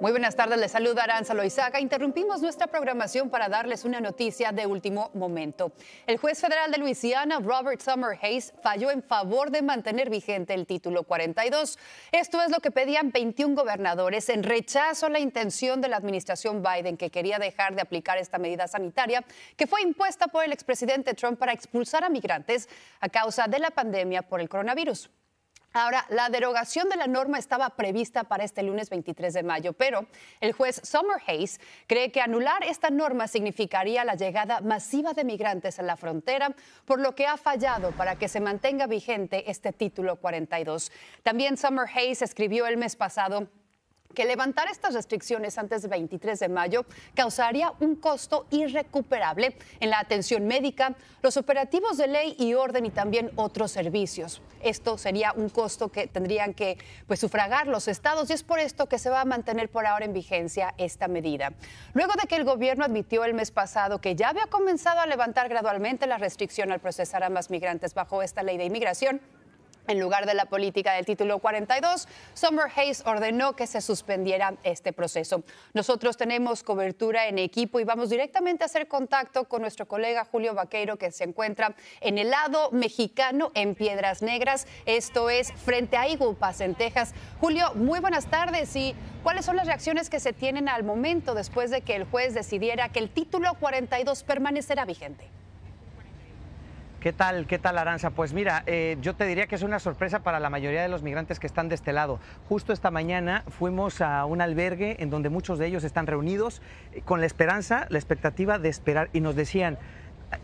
Muy buenas tardes, les saluda Aranza Loizaga. Interrumpimos nuestra programación para darles una noticia de último momento. El juez federal de Luisiana, Robert Summer Hayes, falló en favor de mantener vigente el título 42. Esto es lo que pedían 21 gobernadores en rechazo a la intención de la administración Biden, que quería dejar de aplicar esta medida sanitaria que fue impuesta por el expresidente Trump para expulsar a migrantes a causa de la pandemia por el coronavirus. Ahora, la derogación de la norma estaba prevista para este lunes 23 de mayo, pero el juez Summer Hayes cree que anular esta norma significaría la llegada masiva de migrantes a la frontera, por lo que ha fallado para que se mantenga vigente este título 42. También Summer Hayes escribió el mes pasado que levantar estas restricciones antes del 23 de mayo causaría un costo irrecuperable en la atención médica, los operativos de ley y orden y también otros servicios. Esto sería un costo que tendrían que pues, sufragar los estados y es por esto que se va a mantener por ahora en vigencia esta medida. Luego de que el gobierno admitió el mes pasado que ya había comenzado a levantar gradualmente la restricción al procesar a más migrantes bajo esta ley de inmigración, en lugar de la política del título 42, Summer Hayes ordenó que se suspendiera este proceso. Nosotros tenemos cobertura en equipo y vamos directamente a hacer contacto con nuestro colega Julio Vaqueiro, que se encuentra en el lado mexicano en Piedras Negras. Esto es frente a Igupas, en Texas. Julio, muy buenas tardes y cuáles son las reacciones que se tienen al momento después de que el juez decidiera que el título 42 permanecerá vigente. ¿Qué tal, qué tal Aranza? Pues mira, eh, yo te diría que es una sorpresa para la mayoría de los migrantes que están de este lado. Justo esta mañana fuimos a un albergue en donde muchos de ellos están reunidos eh, con la esperanza, la expectativa de esperar y nos decían,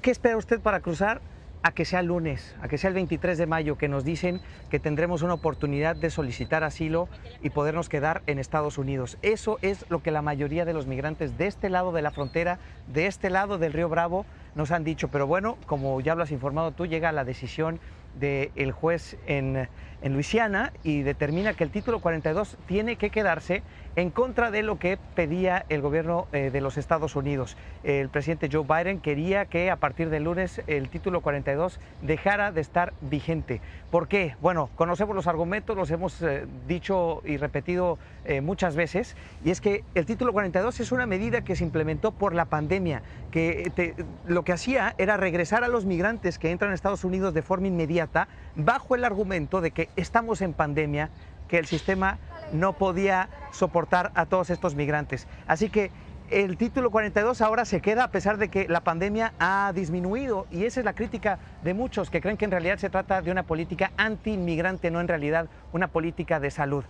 ¿qué espera usted para cruzar? a que sea lunes, a que sea el 23 de mayo, que nos dicen que tendremos una oportunidad de solicitar asilo y podernos quedar en Estados Unidos. Eso es lo que la mayoría de los migrantes de este lado de la frontera, de este lado del río Bravo, nos han dicho, pero bueno, como ya lo has informado tú, llega la decisión del juez en, en, Luisiana y determina que el título 42 tiene que quedarse en contra de lo que pedía el gobierno eh, de los Estados Unidos. El presidente Joe Biden quería que a partir del lunes el título 42 dejara de estar vigente. ¿Por qué? Bueno, conocemos los argumentos, los hemos eh, dicho y repetido eh, muchas veces, y es que el título 42 es una medida que se implementó por la pandemia que eh, lo que hacía era regresar a los migrantes que entran a Estados Unidos de forma inmediata bajo el argumento de que estamos en pandemia, que el sistema no podía soportar a todos estos migrantes. Así que el título 42 ahora se queda a pesar de que la pandemia ha disminuido y esa es la crítica de muchos que creen que en realidad se trata de una política anti-inmigrante, no en realidad una política de salud.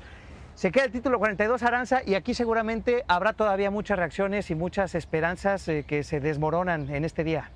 Se queda el título 42 Aranza y aquí seguramente habrá todavía muchas reacciones y muchas esperanzas eh, que se desmoronan en este día.